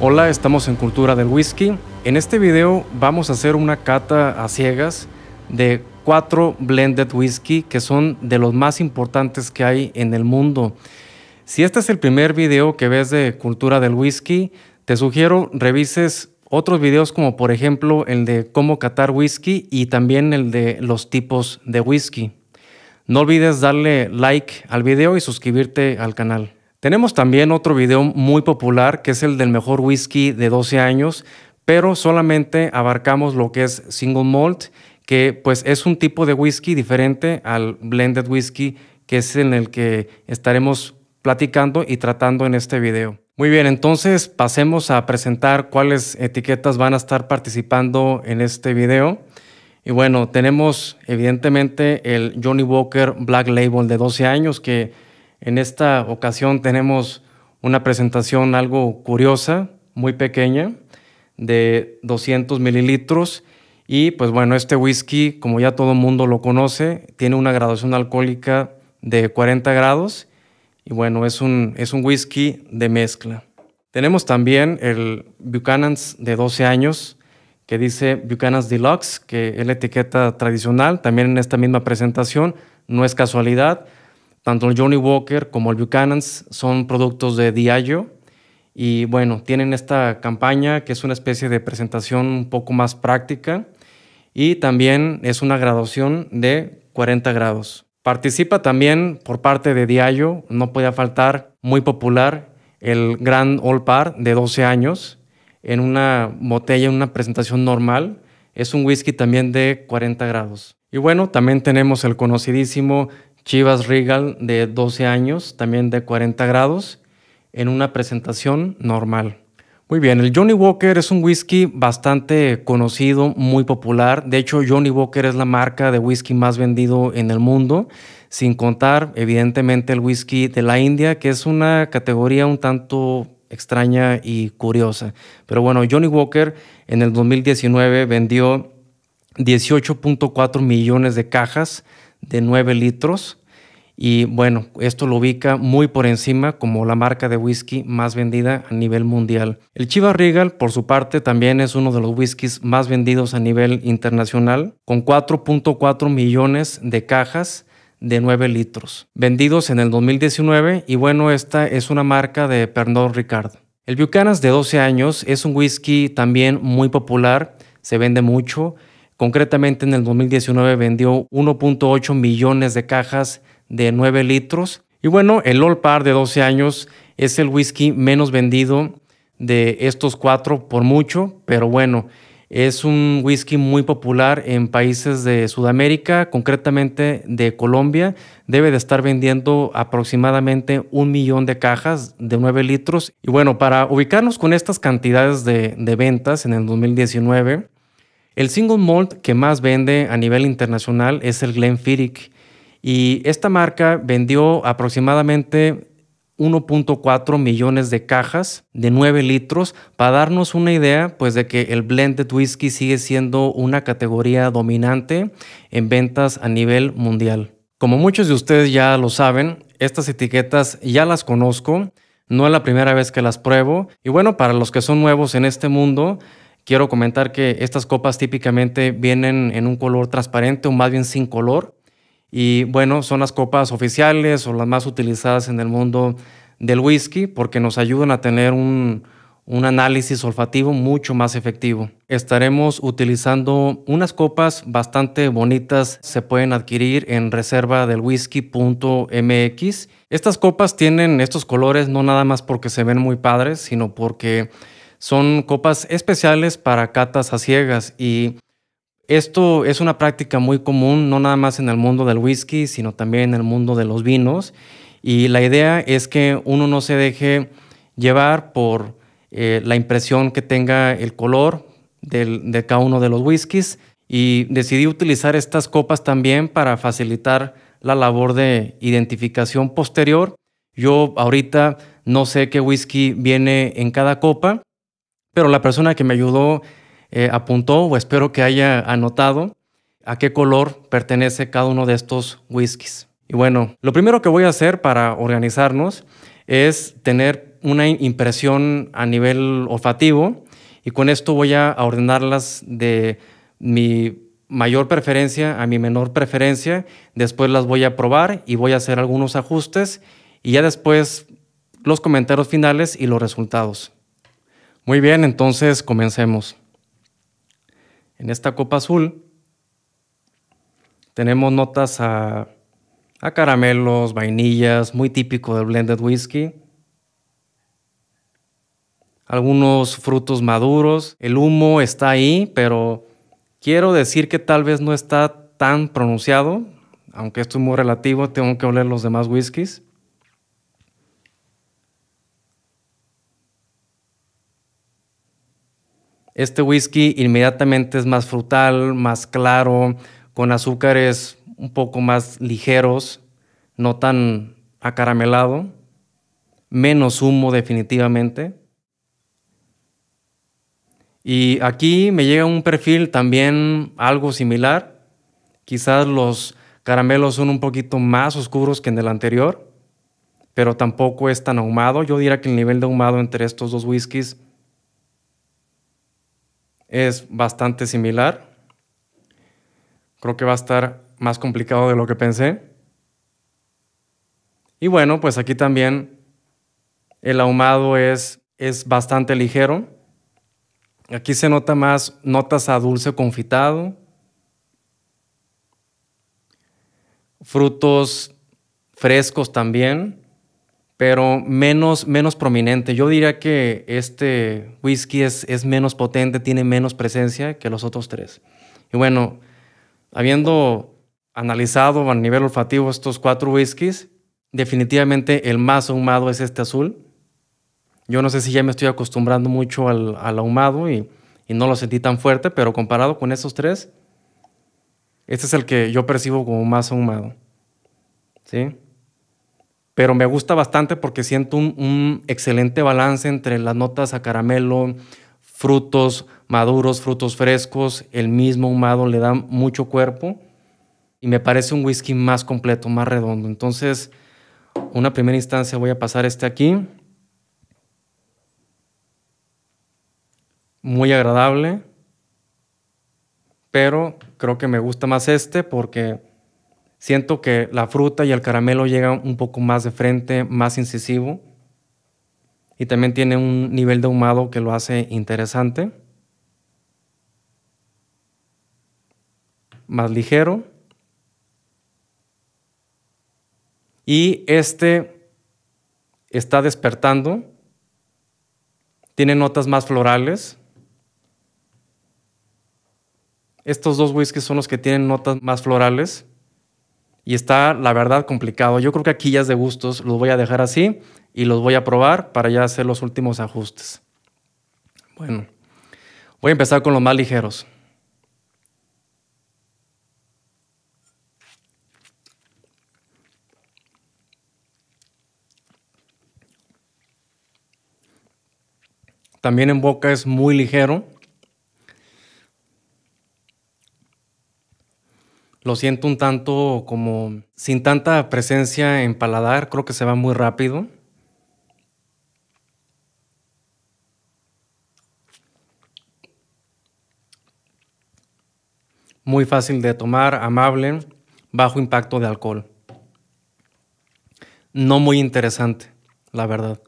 Hola, estamos en Cultura del Whisky. En este video vamos a hacer una cata a ciegas de cuatro blended whisky que son de los más importantes que hay en el mundo. Si este es el primer video que ves de Cultura del Whisky, te sugiero revises otros videos como por ejemplo el de cómo catar whisky y también el de los tipos de whisky. No olvides darle like al video y suscribirte al canal. Tenemos también otro video muy popular que es el del mejor whisky de 12 años, pero solamente abarcamos lo que es single malt, que pues es un tipo de whisky diferente al blended whisky que es en el que estaremos platicando y tratando en este video. Muy bien, entonces pasemos a presentar cuáles etiquetas van a estar participando en este video. Y bueno, tenemos evidentemente el Johnny Walker Black Label de 12 años que en esta ocasión tenemos una presentación algo curiosa, muy pequeña, de 200 mililitros. Y pues bueno, este whisky, como ya todo el mundo lo conoce, tiene una graduación alcohólica de 40 grados. Y bueno, es un, es un whisky de mezcla. Tenemos también el Buchanan's de 12 años, que dice Buchanan's Deluxe, que es la etiqueta tradicional, también en esta misma presentación. No es casualidad, tanto el Johnny Walker como el Buchanan's son productos de Diageo. Y bueno, tienen esta campaña que es una especie de presentación un poco más práctica y también es una graduación de 40 grados. Participa también por parte de Diageo no podía faltar, muy popular, el Grand All Par de 12 años en una botella, en una presentación normal. Es un whisky también de 40 grados. Y bueno, también tenemos el conocidísimo Chivas Regal de 12 años, también de 40 grados, en una presentación normal. Muy bien, el Johnny Walker es un whisky bastante conocido, muy popular. De hecho, Johnny Walker es la marca de whisky más vendido en el mundo, sin contar, evidentemente, el whisky de la India, que es una categoría un tanto extraña y curiosa. Pero bueno, Johnny Walker en el 2019 vendió 18.4 millones de cajas de 9 litros. Y bueno, esto lo ubica muy por encima como la marca de whisky más vendida a nivel mundial. El Chiva Regal, por su parte, también es uno de los whiskies más vendidos a nivel internacional, con 4.4 millones de cajas de 9 litros, vendidos en el 2019. Y bueno, esta es una marca de Pernod Ricard. El bucanas de 12 años es un whisky también muy popular, se vende mucho Concretamente en el 2019 vendió 1.8 millones de cajas de 9 litros. Y bueno, el All Par de 12 años es el whisky menos vendido de estos cuatro por mucho, pero bueno, es un whisky muy popular en países de Sudamérica, concretamente de Colombia. Debe de estar vendiendo aproximadamente un millón de cajas de 9 litros. Y bueno, para ubicarnos con estas cantidades de, de ventas en el 2019, el single malt que más vende a nivel internacional es el Glenfiddich y esta marca vendió aproximadamente 1.4 millones de cajas de 9 litros para darnos una idea pues de que el blended whisky sigue siendo una categoría dominante en ventas a nivel mundial. Como muchos de ustedes ya lo saben, estas etiquetas ya las conozco, no es la primera vez que las pruebo y bueno, para los que son nuevos en este mundo, Quiero comentar que estas copas típicamente vienen en un color transparente o más bien sin color. Y bueno, son las copas oficiales o las más utilizadas en el mundo del whisky porque nos ayudan a tener un, un análisis olfativo mucho más efectivo. Estaremos utilizando unas copas bastante bonitas, se pueden adquirir en reserva del Estas copas tienen estos colores no nada más porque se ven muy padres, sino porque son copas especiales para catas a ciegas y esto es una práctica muy común, no nada más en el mundo del whisky, sino también en el mundo de los vinos. Y la idea es que uno no se deje llevar por eh, la impresión que tenga el color de cada uno de los whiskies. Y decidí utilizar estas copas también para facilitar la labor de identificación posterior. Yo ahorita no sé qué whisky viene en cada copa, pero la persona que me ayudó eh, apuntó o espero que haya anotado a qué color pertenece cada uno de estos whiskies. Y bueno, lo primero que voy a hacer para organizarnos es tener una impresión a nivel olfativo y con esto voy a ordenarlas de mi mayor preferencia a mi menor preferencia, después las voy a probar y voy a hacer algunos ajustes y ya después los comentarios finales y los resultados. Muy bien, entonces comencemos. En esta copa azul tenemos notas a, caramelos, vainillas, muy típico del blended whisky. Algunos frutos maduros. El humo está ahí, pero quiero decir que tal vez no está tan pronunciado, aunque esto es muy relativo, tengo que oler los demás whiskies. Este whisky inmediatamente es más frutal, más claro, con azúcares un poco más ligeros, no tan acaramelado, menos humo definitivamente. Y aquí me llega un perfil también algo similar. Quizás los caramelos son un poquito más oscuros que en el anterior, pero tampoco es tan ahumado. Yo diría que el nivel de ahumado entre estos dos whiskies es bastante similar. Creo que va a estar más complicado de lo que pensé. Y bueno, pues aquí también el ahumado es, bastante ligero. Aquí se nota más notas a dulce confitado, frutos frescos también pero menos, menos prominente. Yo diría que este whisky es, es menos potente, tiene menos presencia que los otros tres. Y bueno, habiendo analizado a nivel olfativo estos cuatro whiskies, definitivamente el más ahumado es este azul. Yo no sé si ya me estoy acostumbrando mucho al, al ahumado y, y, no lo sentí tan fuerte, pero comparado con esos tres, este es el que yo percibo como más ahumado. ¿Sí? pero me gusta bastante porque siento un, excelente balance entre las notas a caramelo, frutos maduros, frutos frescos, el mismo humado le da mucho cuerpo y me parece un whisky más completo, más redondo. Entonces, una primera instancia voy a pasar este aquí. Muy agradable, pero creo que me gusta más este porque Siento que la fruta y el caramelo llegan un poco más de frente, más incisivo. Y también tiene un nivel de ahumado que lo hace interesante. Más ligero. Y este está despertando. Tiene notas más florales. Estos dos whiskies son los que tienen notas más florales y está, la verdad, complicado. Yo creo que aquí ya es de gustos, los voy a dejar así y los voy a probar para ya hacer los últimos ajustes. Bueno, voy a empezar con los más ligeros. También en boca es muy ligero. lo siento un tanto como sin tanta presencia en paladar, creo que se va muy rápido. Muy fácil de tomar, amable, bajo impacto de alcohol. No muy interesante, la verdad.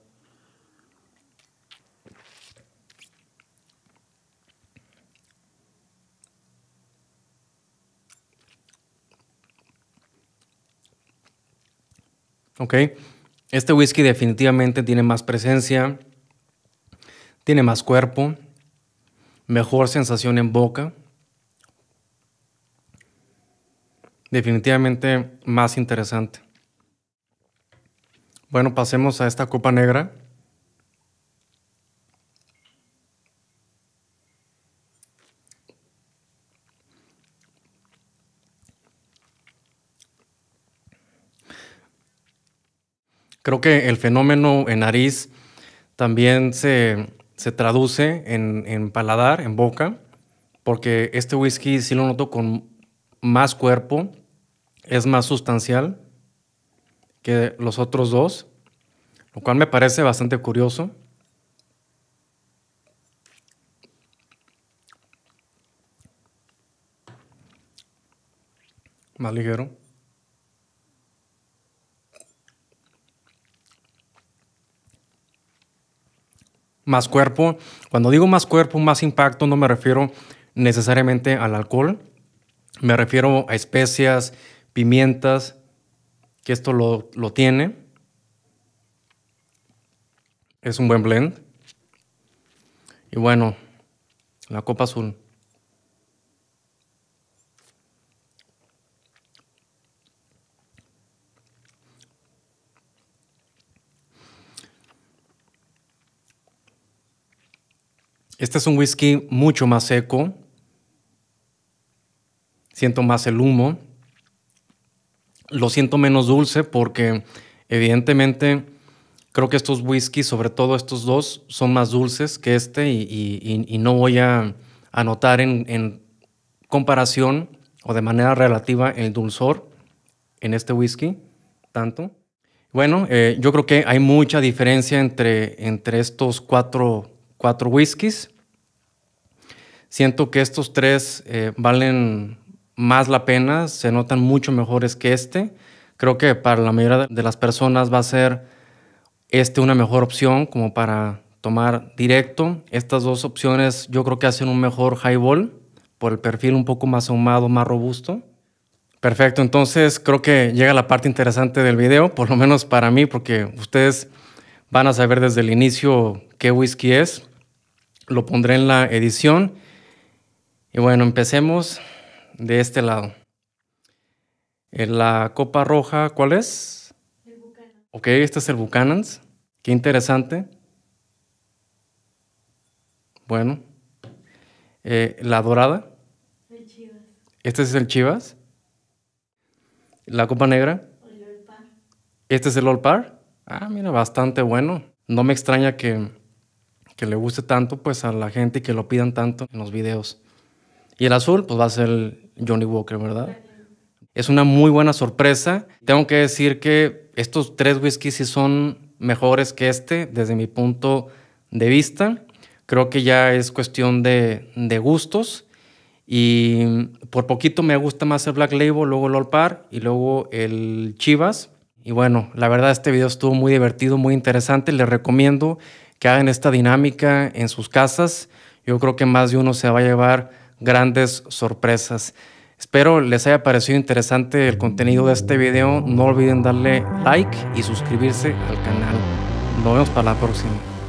¿ok? Este whisky definitivamente tiene más presencia, tiene más cuerpo, mejor sensación en boca, definitivamente más interesante. Bueno, pasemos a esta copa negra. Creo que el fenómeno en nariz también se, traduce en, en, paladar, en boca, porque este whisky sí lo noto con más cuerpo, es más sustancial que los otros dos, lo cual me parece bastante curioso. Más ligero. más cuerpo. Cuando digo más cuerpo, más impacto, no me refiero necesariamente al alcohol. Me refiero a especias, pimientas, que esto lo, lo tiene. Es un buen blend. Y bueno, la copa azul. Este es un whisky mucho más seco. Siento más el humo. Lo siento menos dulce porque evidentemente creo que estos whiskies, sobre todo estos dos, son más dulces que este y, no voy a anotar en, comparación o de manera relativa el dulzor en este whisky tanto. Bueno, eh, yo creo que hay mucha diferencia entre, entre estos cuatro cuatro whiskies. Siento que estos tres eh, valen más la pena, se notan mucho mejores que este. Creo que para la mayoría de las personas va a ser este una mejor opción como para tomar directo. Estas dos opciones yo creo que hacen un mejor highball por el perfil un poco más ahumado, más robusto. Perfecto, entonces creo que llega la parte interesante del video, por lo menos para mí, porque ustedes van a saber desde el inicio qué whisky es. Lo pondré en la edición. Y bueno, empecemos de este lado. Eh, la copa roja, ¿cuál es? El Ok, este es el Buchanan's. Qué interesante. Bueno. Eh, la dorada. El Chivas. Este es el Chivas. La copa negra. El Este es el Par. Ah, mira, bastante bueno. No me extraña que que le guste tanto pues a la gente y que lo pidan tanto en los videos. Y el azul pues va a ser Johnny Walker, ¿verdad? Es una muy buena sorpresa. Tengo que decir que estos tres whiskies sí son mejores que este desde mi punto de vista. Creo que ya es cuestión de, gustos. Y por poquito me gusta más el Black Label, luego el All Par y luego el Chivas. Y bueno, la verdad este video estuvo muy divertido, muy interesante. Les recomiendo que hagan esta dinámica en sus casas. Yo creo que más de uno se va a llevar grandes sorpresas. Espero les haya parecido interesante el contenido de este video. No olviden darle like y suscribirse al canal. Nos vemos para la próxima.